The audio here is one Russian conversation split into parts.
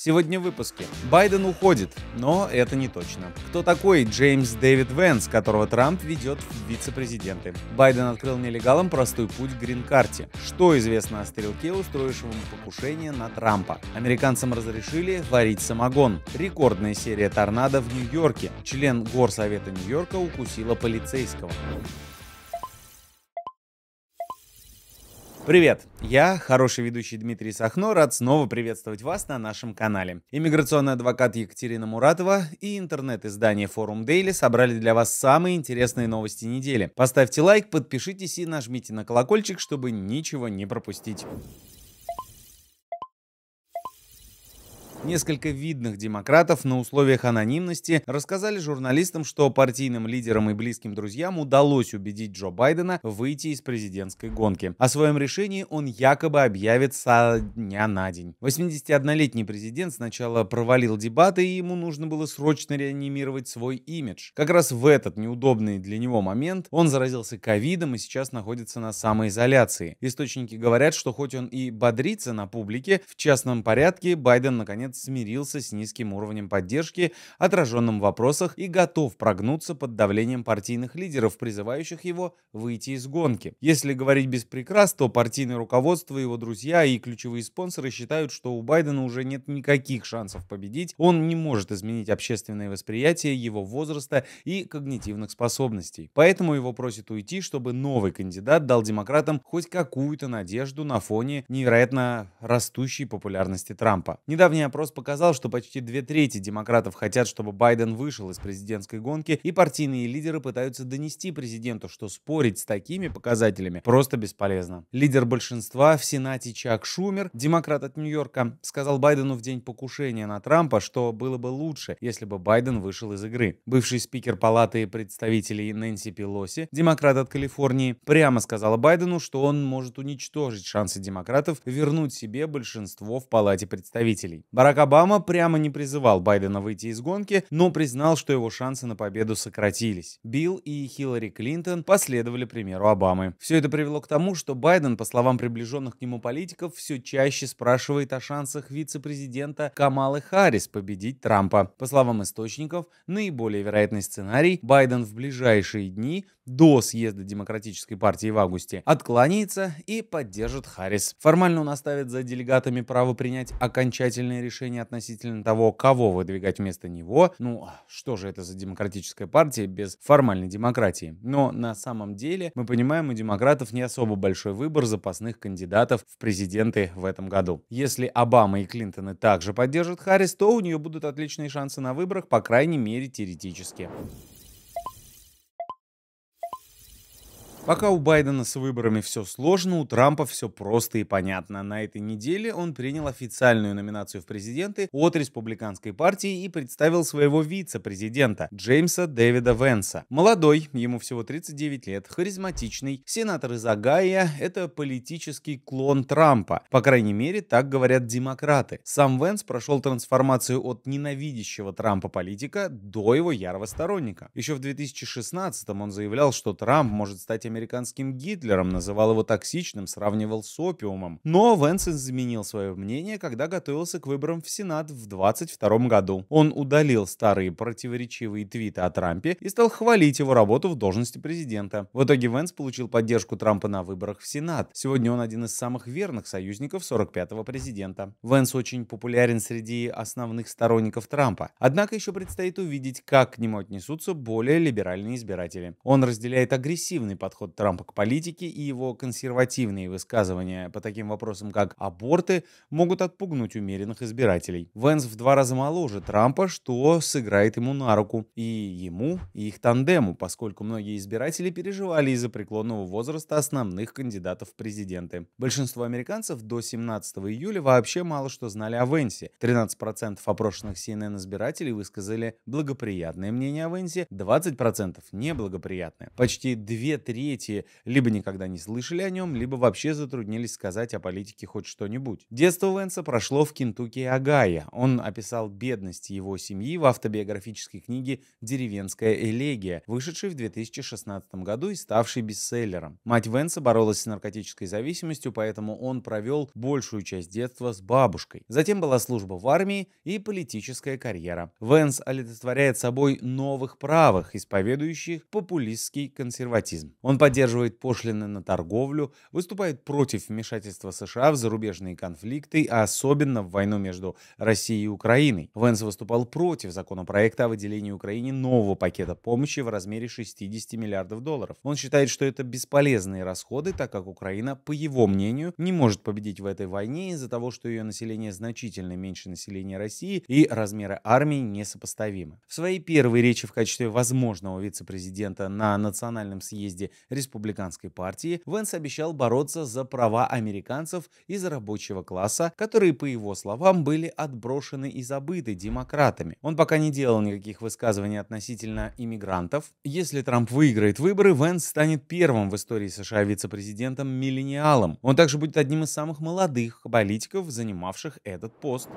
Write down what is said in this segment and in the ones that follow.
Сегодня в выпуске. Байден уходит, но это не точно. Кто такой Джеймс Дэвид Венс, которого Трамп ведет в вице-президенты? Байден открыл нелегалам простой путь к грин-карте. Что известно о стрелке, устроившем покушение на Трампа? Американцам разрешили варить самогон. Рекордная серия торнадо в Нью-Йорке. Член Горсовета Нью-Йорка укусила полицейского. Привет! Я, хороший ведущий Дмитрий Сахно, рад снова приветствовать вас на нашем канале. Иммиграционный адвокат Екатерина Муратова и интернет-издание Форум Дейли собрали для вас самые интересные новости недели. Поставьте лайк, подпишитесь и нажмите на колокольчик, чтобы ничего не пропустить. Несколько видных демократов на условиях анонимности рассказали журналистам, что партийным лидерам и близким друзьям удалось убедить Джо Байдена выйти из президентской гонки. О своем решении он якобы объявит со дня на день. 81-летний президент сначала провалил дебаты, и ему нужно было срочно реанимировать свой имидж. Как раз в этот неудобный для него момент он заразился ковидом и сейчас находится на самоизоляции. Источники говорят, что хоть он и бодрится на публике, в частном порядке Байден наконец смирился с низким уровнем поддержки, отраженным в вопросах и готов прогнуться под давлением партийных лидеров, призывающих его выйти из гонки. Если говорить без прикрас, то партийное руководство, его друзья и ключевые спонсоры считают, что у Байдена уже нет никаких шансов победить, он не может изменить общественное восприятие его возраста и когнитивных способностей. Поэтому его просят уйти, чтобы новый кандидат дал демократам хоть какую-то надежду на фоне невероятно растущей популярности Трампа. Недавний опрос опрос показал, что почти две трети демократов хотят, чтобы Байден вышел из президентской гонки, и партийные лидеры пытаются донести президенту, что спорить с такими показателями просто бесполезно. Лидер большинства в Сенате Чак Шумер, демократ от Нью-Йорка, сказал Байдену в день покушения на Трампа, что было бы лучше, если бы Байден вышел из игры. Бывший спикер Палаты представителей Нэнси Пелоси, демократ от Калифорнии, прямо сказала Байдену, что он может уничтожить шансы демократов вернуть себе большинство в Палате представителей. Барак Барак Обама прямо не призывал Байдена выйти из гонки, но признал, что его шансы на победу сократились. Билл и Хиллари Клинтон последовали примеру Обамы. Все это привело к тому, что Байден, по словам приближенных к нему политиков, все чаще спрашивает о шансах вице-президента Камалы Харрис победить Трампа. По словам источников, наиболее вероятный сценарий – Байден в ближайшие дни до съезда Демократической партии в августе, откланяется и поддержит Харрис. Формально он оставит за делегатами право принять окончательное решение относительно того, кого выдвигать вместо него. Ну, а что же это за демократическая партия без формальной демократии? Но на самом деле, мы понимаем, у демократов не особо большой выбор запасных кандидатов в президенты в этом году. Если Обама и Клинтоны также поддержат Харрис, то у нее будут отличные шансы на выборах, по крайней мере теоретически. Пока у Байдена с выборами все сложно, у Трампа все просто и понятно. На этой неделе он принял официальную номинацию в президенты от республиканской партии и представил своего вице-президента Джеймса Дэвида Венса. Молодой, ему всего 39 лет, харизматичный, сенатор из Огайо, это политический клон Трампа. По крайней мере, так говорят демократы. Сам Венс прошел трансформацию от ненавидящего Трампа политика до его ярого сторонника. Еще в 2016 он заявлял, что Трамп может стать американским американским Гитлером, называл его токсичным, сравнивал с опиумом. Но Венс изменил свое мнение, когда готовился к выборам в Сенат в 22 году. Он удалил старые противоречивые твиты о Трампе и стал хвалить его работу в должности президента. В итоге Венс получил поддержку Трампа на выборах в Сенат. Сегодня он один из самых верных союзников 45-го президента. Венс очень популярен среди основных сторонников Трампа. Однако еще предстоит увидеть, как к нему отнесутся более либеральные избиратели. Он разделяет агрессивный подход подход Трампа к политике и его консервативные высказывания по таким вопросам, как аборты, могут отпугнуть умеренных избирателей. Венс в два раза моложе Трампа, что сыграет ему на руку. И ему, и их тандему, поскольку многие избиратели переживали из-за преклонного возраста основных кандидатов в президенты. Большинство американцев до 17 июля вообще мало что знали о Венсе. 13% опрошенных CNN избирателей высказали благоприятное мнение о Венсе, 20% неблагоприятное. Почти две трети соцсети либо никогда не слышали о нем, либо вообще затруднились сказать о политике хоть что-нибудь. Детство Венса прошло в Кентукки и Огайо. Он описал бедность его семьи в автобиографической книге «Деревенская элегия», вышедшей в 2016 году и ставшей бестселлером. Мать Венса боролась с наркотической зависимостью, поэтому он провел большую часть детства с бабушкой. Затем была служба в армии и политическая карьера. Венс олицетворяет собой новых правых, исповедующих популистский консерватизм. Он поддерживает пошлины на торговлю, выступает против вмешательства США в зарубежные конфликты, а особенно в войну между Россией и Украиной. Венс выступал против законопроекта о выделении Украине нового пакета помощи в размере 60 миллиардов долларов. Он считает, что это бесполезные расходы, так как Украина, по его мнению, не может победить в этой войне из-за того, что ее население значительно меньше населения России и размеры армии несопоставимы. В своей первой речи в качестве возможного вице-президента на национальном съезде республиканской партии, Венс обещал бороться за права американцев из рабочего класса, которые, по его словам, были отброшены и забыты демократами. Он пока не делал никаких высказываний относительно иммигрантов. Если Трамп выиграет выборы, Венс станет первым в истории США вице-президентом-миллениалом. Он также будет одним из самых молодых политиков, занимавших этот пост.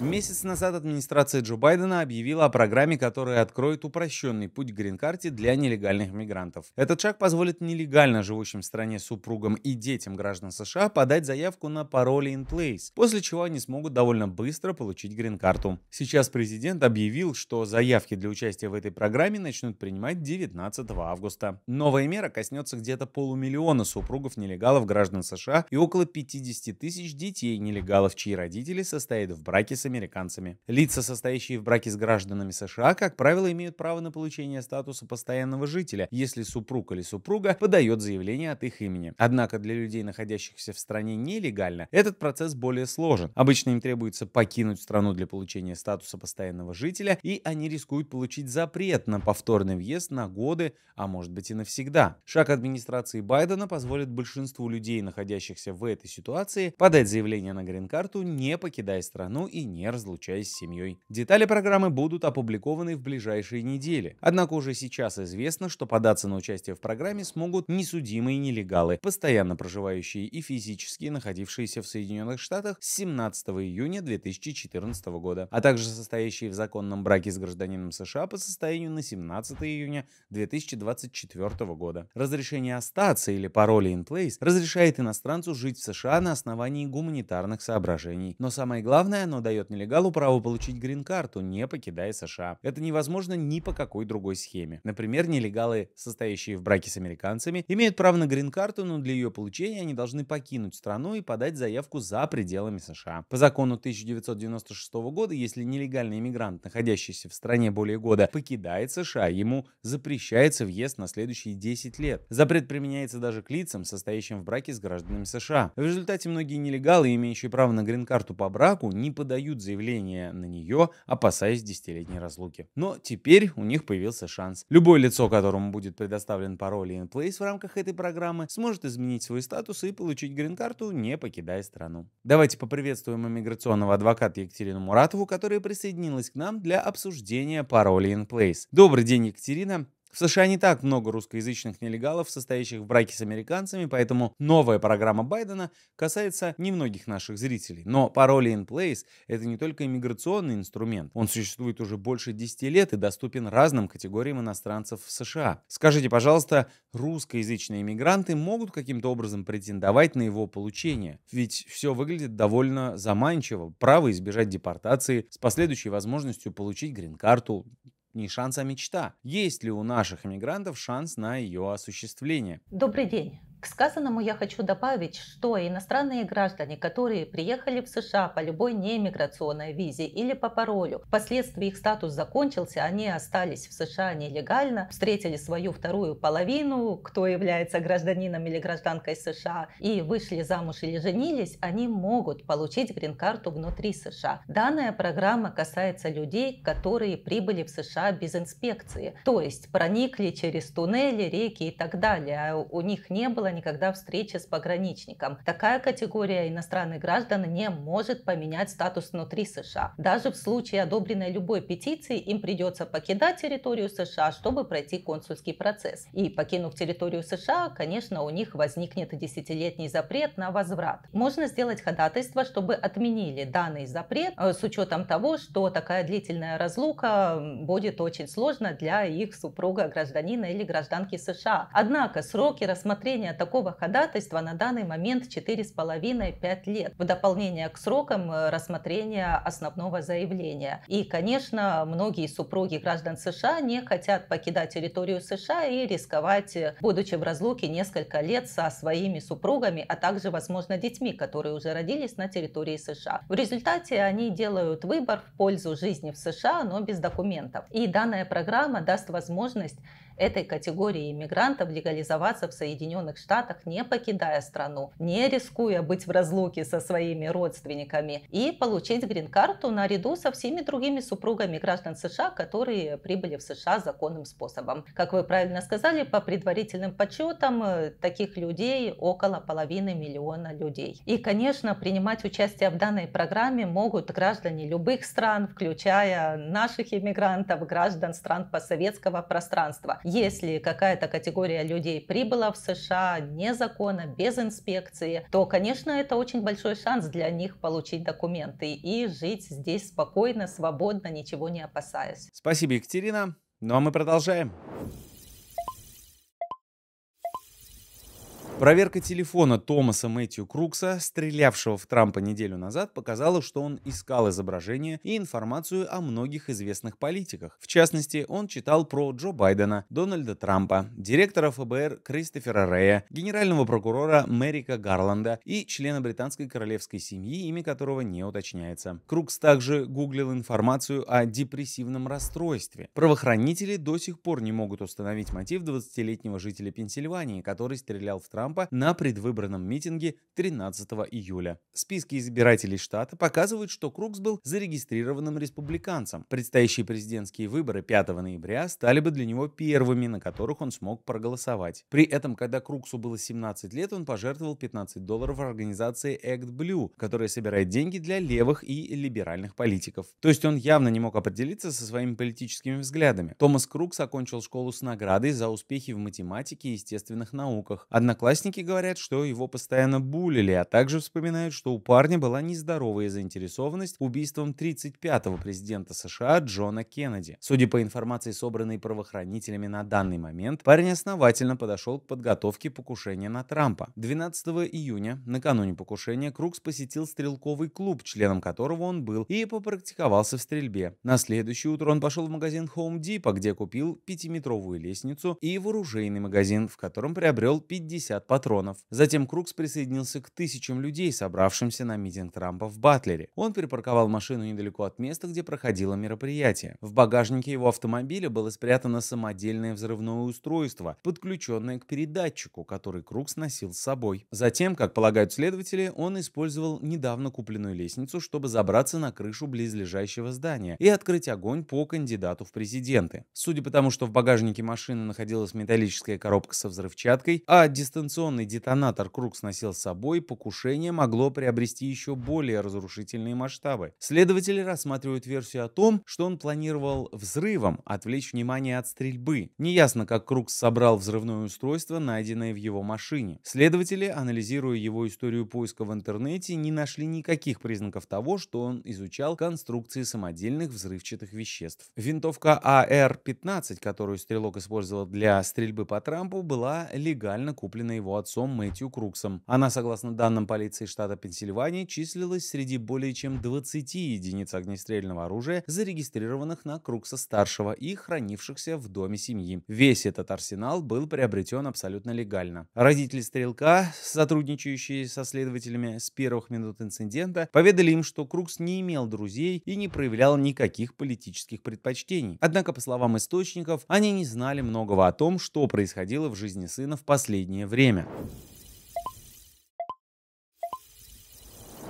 Месяц назад администрация Джо Байдена объявила о программе, которая откроет упрощенный путь к грин-карте для нелегальных мигрантов. Этот шаг позволит нелегально живущим в стране супругам и детям граждан США подать заявку на пароли in place, после чего они смогут довольно быстро получить грин-карту. Сейчас президент объявил, что заявки для участия в этой программе начнут принимать 19 августа. Новая мера коснется где-то полумиллиона супругов нелегалов граждан США и около 50 тысяч детей нелегалов, чьи родители состоят в браке с американцами. Лица, состоящие в браке с гражданами США, как правило, имеют право на получение статуса постоянного жителя, если супруг или супруга подает заявление от их имени. Однако для людей, находящихся в стране нелегально, этот процесс более сложен. Обычно им требуется покинуть страну для получения статуса постоянного жителя, и они рискуют получить запрет на повторный въезд на годы, а может быть и навсегда. Шаг администрации Байдена позволит большинству людей, находящихся в этой ситуации, подать заявление на грин-карту, не покидая страну и не не разлучаясь с семьей. Детали программы будут опубликованы в ближайшие недели. Однако уже сейчас известно, что податься на участие в программе смогут несудимые нелегалы, постоянно проживающие и физически находившиеся в Соединенных Штатах с 17 июня 2014 года, а также состоящие в законном браке с гражданином США по состоянию на 17 июня 2024 года. Разрешение остаться или пароли in place разрешает иностранцу жить в США на основании гуманитарных соображений. Но самое главное, оно дает дает нелегалу право получить грин-карту, не покидая США. Это невозможно ни по какой другой схеме. Например, нелегалы, состоящие в браке с американцами, имеют право на грин-карту, но для ее получения они должны покинуть страну и подать заявку за пределами США. По закону 1996 года, если нелегальный иммигрант, находящийся в стране более года, покидает США, ему запрещается въезд на следующие 10 лет. Запрет применяется даже к лицам, состоящим в браке с гражданами США. В результате многие нелегалы, имеющие право на грин-карту по браку, не подают подают заявление на нее, опасаясь десятилетней разлуки. Но теперь у них появился шанс. Любое лицо, которому будет предоставлен пароль и place в рамках этой программы, сможет изменить свой статус и получить грин-карту, не покидая страну. Давайте поприветствуем иммиграционного адвоката Екатерину Муратову, которая присоединилась к нам для обсуждения паролей in place. Добрый день, Екатерина. В США не так много русскоязычных нелегалов, состоящих в браке с американцами, поэтому новая программа Байдена касается немногих наших зрителей. Но пароль in place – это не только иммиграционный инструмент. Он существует уже больше 10 лет и доступен разным категориям иностранцев в США. Скажите, пожалуйста, русскоязычные иммигранты могут каким-то образом претендовать на его получение? Ведь все выглядит довольно заманчиво. Право избежать депортации с последующей возможностью получить грин-карту, не шанс, а мечта. Есть ли у наших иммигрантов шанс на ее осуществление? Добрый день. К сказанному я хочу добавить, что иностранные граждане, которые приехали в США по любой неиммиграционной визе или по паролю, впоследствии их статус закончился, они остались в США нелегально, встретили свою вторую половину, кто является гражданином или гражданкой США, и вышли замуж или женились, они могут получить грин-карту внутри США. Данная программа касается людей, которые прибыли в США без инспекции, то есть проникли через туннели, реки и так далее, а у них не было было никогда встреча с пограничником. Такая категория иностранных граждан не может поменять статус внутри США. Даже в случае одобренной любой петиции им придется покидать территорию США, чтобы пройти консульский процесс. И покинув территорию США, конечно, у них возникнет десятилетний запрет на возврат. Можно сделать ходатайство, чтобы отменили данный запрет э, с учетом того, что такая длительная разлука будет очень сложна для их супруга гражданина или гражданки США. Однако сроки рассмотрения такого ходатайства на данный момент 4,5-5 лет в дополнение к срокам э, рассмотрения основного заявления. И, конечно, многие супруги граждан США не хотят покидать территорию США и рисковать, э, будучи в разлуке несколько лет со своими супругами, а также, возможно, детьми, которые уже родились на территории США. В результате они делают выбор в пользу жизни в США, но без документов. И данная программа даст возможность этой категории иммигрантов легализоваться в Соединенных Штатах, не покидая страну, не рискуя быть в разлуке со своими родственниками и получить грин-карту наряду со всеми другими супругами граждан США, которые прибыли в США законным способом. Как вы правильно сказали, по предварительным подсчетам э, таких людей около половины миллиона людей. И, конечно, принимать участие в данной программе могут граждане любых стран, включая наших иммигрантов, граждан стран постсоветского пространства. Если какая-то категория людей прибыла в США незаконно, без инспекции, то, конечно, это очень большой шанс для них получить документы и жить здесь спокойно, свободно, ничего не опасаясь. Спасибо, Екатерина. Ну а мы продолжаем. Проверка телефона Томаса Мэтью Крукса, стрелявшего в Трампа неделю назад, показала, что он искал изображения и информацию о многих известных политиках. В частности, он читал про Джо Байдена, Дональда Трампа, директора ФБР Кристофера Рэя, генерального прокурора Мэрика Гарланда и члена британской королевской семьи, имя которого не уточняется. Крукс также гуглил информацию о депрессивном расстройстве. Правоохранители до сих пор не могут установить мотив 20-летнего жителя Пенсильвании, который стрелял в Трампа Трампа на предвыборном митинге 13 июля. Списки избирателей штата показывают, что Крукс был зарегистрированным республиканцем. Предстоящие президентские выборы 5 ноября стали бы для него первыми, на которых он смог проголосовать. При этом, когда Круксу было 17 лет, он пожертвовал 15 долларов организации Act Blue, которая собирает деньги для левых и либеральных политиков. То есть он явно не мог определиться со своими политическими взглядами. Томас Крукс окончил школу с наградой за успехи в математике и естественных науках. Одноклассник Одноклассники говорят, что его постоянно булили, а также вспоминают, что у парня была нездоровая заинтересованность убийством 35-го президента США Джона Кеннеди. Судя по информации, собранной правоохранителями на данный момент, парень основательно подошел к подготовке покушения на Трампа. 12 июня, накануне покушения, Крукс посетил стрелковый клуб, членом которого он был, и попрактиковался в стрельбе. На следующее утро он пошел в магазин Home Depot, где купил пятиметровую лестницу и вооруженный магазин, в котором приобрел 50 патронов. Затем Крукс присоединился к тысячам людей, собравшимся на митинг Трампа в Батлере. Он припарковал машину недалеко от места, где проходило мероприятие. В багажнике его автомобиля было спрятано самодельное взрывное устройство, подключенное к передатчику, который Крукс носил с собой. Затем, как полагают следователи, он использовал недавно купленную лестницу, чтобы забраться на крышу близлежащего здания и открыть огонь по кандидату в президенты. Судя по тому, что в багажнике машины находилась металлическая коробка со взрывчаткой, а дистанционно радиационный детонатор круг сносил с собой, покушение могло приобрести еще более разрушительные масштабы. Следователи рассматривают версию о том, что он планировал взрывом отвлечь внимание от стрельбы. Неясно, как Крукс собрал взрывное устройство, найденное в его машине. Следователи, анализируя его историю поиска в интернете, не нашли никаких признаков того, что он изучал конструкции самодельных взрывчатых веществ. Винтовка АР-15, которую стрелок использовал для стрельбы по Трампу, была легально куплена его отцом Мэтью Круксом. Она, согласно данным полиции штата Пенсильвания, числилась среди более чем 20 единиц огнестрельного оружия, зарегистрированных на Крукса-старшего и хранившихся в доме семьи. Весь этот арсенал был приобретен абсолютно легально. Родители стрелка, сотрудничающие со следователями с первых минут инцидента, поведали им, что Крукс не имел друзей и не проявлял никаких политических предпочтений. Однако, по словам источников, они не знали многого о том, что происходило в жизни сына в последнее время время.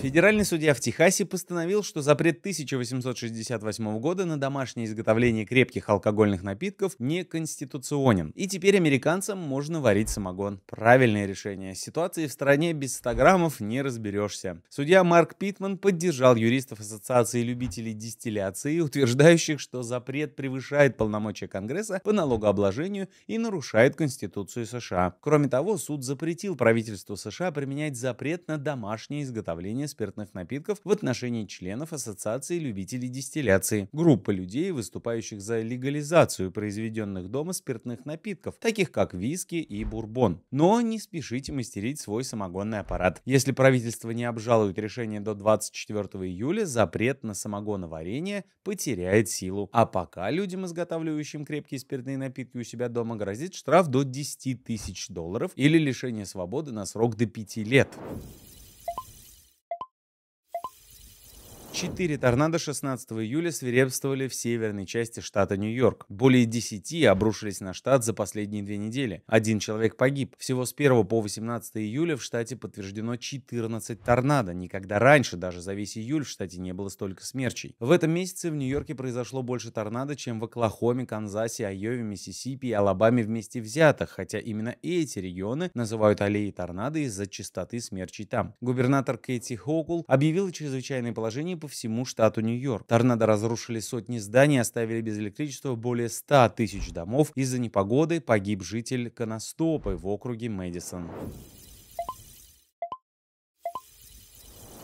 Федеральный судья в Техасе постановил, что запрет 1868 года на домашнее изготовление крепких алкогольных напитков неконституционен. И теперь американцам можно варить самогон. Правильное решение. Ситуации в стране без 100 граммов не разберешься. Судья Марк Питман поддержал юристов Ассоциации любителей дистилляции, утверждающих, что запрет превышает полномочия Конгресса по налогообложению и нарушает Конституцию США. Кроме того, суд запретил правительству США применять запрет на домашнее изготовление спиртных напитков в отношении членов Ассоциации любителей дистилляции. Группа людей, выступающих за легализацию произведенных дома спиртных напитков, таких как виски и бурбон. Но не спешите мастерить свой самогонный аппарат. Если правительство не обжалует решение до 24 июля, запрет на самогоноварение потеряет силу. А пока людям, изготавливающим крепкие спиртные напитки у себя дома, грозит штраф до 10 тысяч долларов или лишение свободы на срок до 5 лет. Четыре торнадо 16 июля свирепствовали в северной части штата Нью-Йорк. Более 10 обрушились на штат за последние две недели. Один человек погиб. Всего с 1 по 18 июля в штате подтверждено 14 торнадо. Никогда раньше, даже за весь июль, в штате не было столько смерчей. В этом месяце в Нью-Йорке произошло больше торнадо, чем в Оклахоме, Канзасе, Айове, Миссисипи и Алабаме вместе взятых, хотя именно эти регионы называют аллеи торнадо из-за частоты смерчей там. Губернатор Кэти Хокул объявила чрезвычайное положение по всему штату Нью-Йорк. Торнадо разрушили сотни зданий, оставили без электричества более 100 тысяч домов. Из-за непогоды погиб житель Коностопы в округе Мэдисон.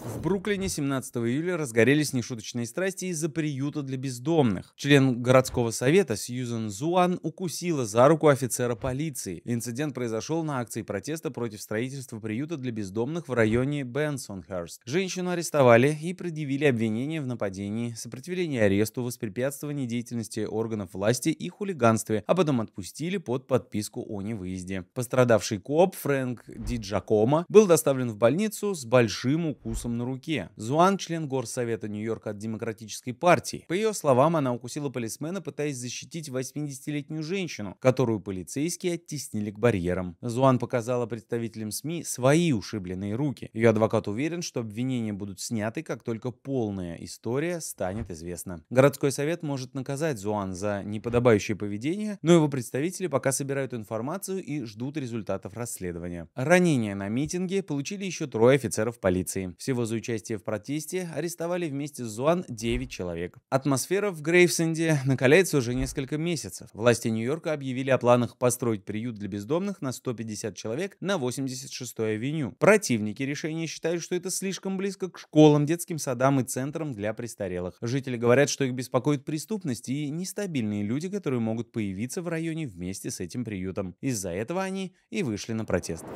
В Бруклине 17 июля разгорелись нешуточные страсти из-за приюта для бездомных. Член городского совета Сьюзен Зуан укусила за руку офицера полиции. Инцидент произошел на акции протеста против строительства приюта для бездомных в районе Бенсонхерст. Женщину арестовали и предъявили обвинения в нападении, сопротивлении аресту, воспрепятствовании деятельности органов власти и хулиганстве, а потом отпустили под подписку о невыезде. Пострадавший коп Фрэнк Ди Джакомо был доставлен в больницу с большим укусом на руке. Зуан – член Горсовета Нью-Йорка от Демократической партии. По ее словам, она укусила полисмена, пытаясь защитить 80-летнюю женщину, которую полицейские оттеснили к барьерам. Зуан показала представителям СМИ свои ушибленные руки. Ее адвокат уверен, что обвинения будут сняты, как только полная история станет известна. Городской совет может наказать Зуан за неподобающее поведение, но его представители пока собирают информацию и ждут результатов расследования. Ранения на митинге получили еще трое офицеров полиции. Всего его за участие в протесте арестовали вместе с Зуан 9 человек. Атмосфера в Грейвсенде накаляется уже несколько месяцев. Власти Нью-Йорка объявили о планах построить приют для бездомных на 150 человек на 86-й авеню. Противники решения считают, что это слишком близко к школам, детским садам и центрам для престарелых. Жители говорят, что их беспокоит преступность и нестабильные люди, которые могут появиться в районе вместе с этим приютом. Из-за этого они и вышли на протест.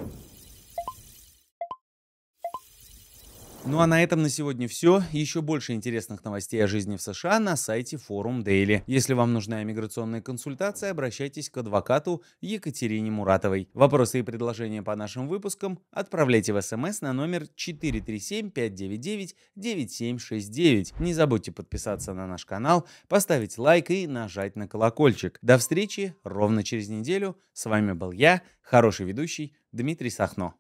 Ну а на этом на сегодня все. Еще больше интересных новостей о жизни в США на сайте Forum Daily. Если вам нужна иммиграционная консультация, обращайтесь к адвокату Екатерине Муратовой. Вопросы и предложения по нашим выпускам отправляйте в смс на номер 437-599-9769. Не забудьте подписаться на наш канал, поставить лайк и нажать на колокольчик. До встречи ровно через неделю. С вами был я, хороший ведущий Дмитрий Сахно.